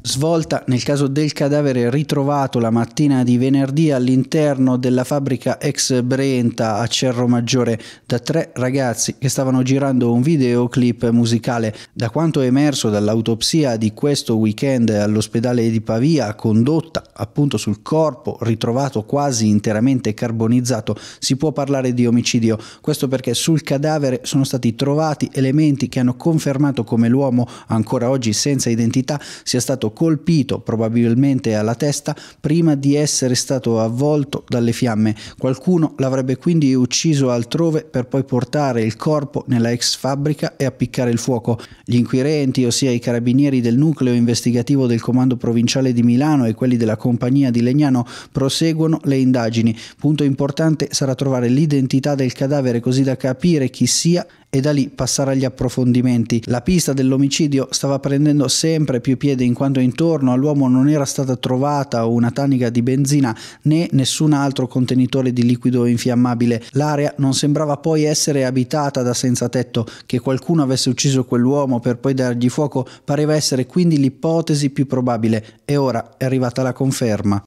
svolta nel caso del cadavere ritrovato la mattina di venerdì all'interno della fabbrica ex Brenta a Cerro Maggiore da tre ragazzi che stavano girando un videoclip musicale. Da quanto è emerso dall'autopsia di questo weekend all'ospedale di Pavia, condotta appunto sul corpo ritrovato quasi interamente carbonizzato, si può parlare di omicidio. Questo perché sul cadavere sono stati trovati elementi che hanno confermato come l'uomo, ancora oggi senza identità, sia stato stato colpito probabilmente alla testa prima di essere stato avvolto dalle fiamme. Qualcuno l'avrebbe quindi ucciso altrove per poi portare il corpo nella ex fabbrica e appiccare il fuoco. Gli inquirenti, ossia i carabinieri del nucleo investigativo del comando provinciale di Milano e quelli della compagnia di Legnano, proseguono le indagini. Punto importante sarà trovare l'identità del cadavere così da capire chi sia e da lì passare agli approfondimenti. La pista dell'omicidio stava prendendo sempre più piede in quanto intorno all'uomo non era stata trovata una tanica di benzina né nessun altro contenitore di liquido infiammabile. L'area non sembrava poi essere abitata da senza tetto, che qualcuno avesse ucciso quell'uomo per poi dargli fuoco pareva essere quindi l'ipotesi più probabile e ora è arrivata la conferma.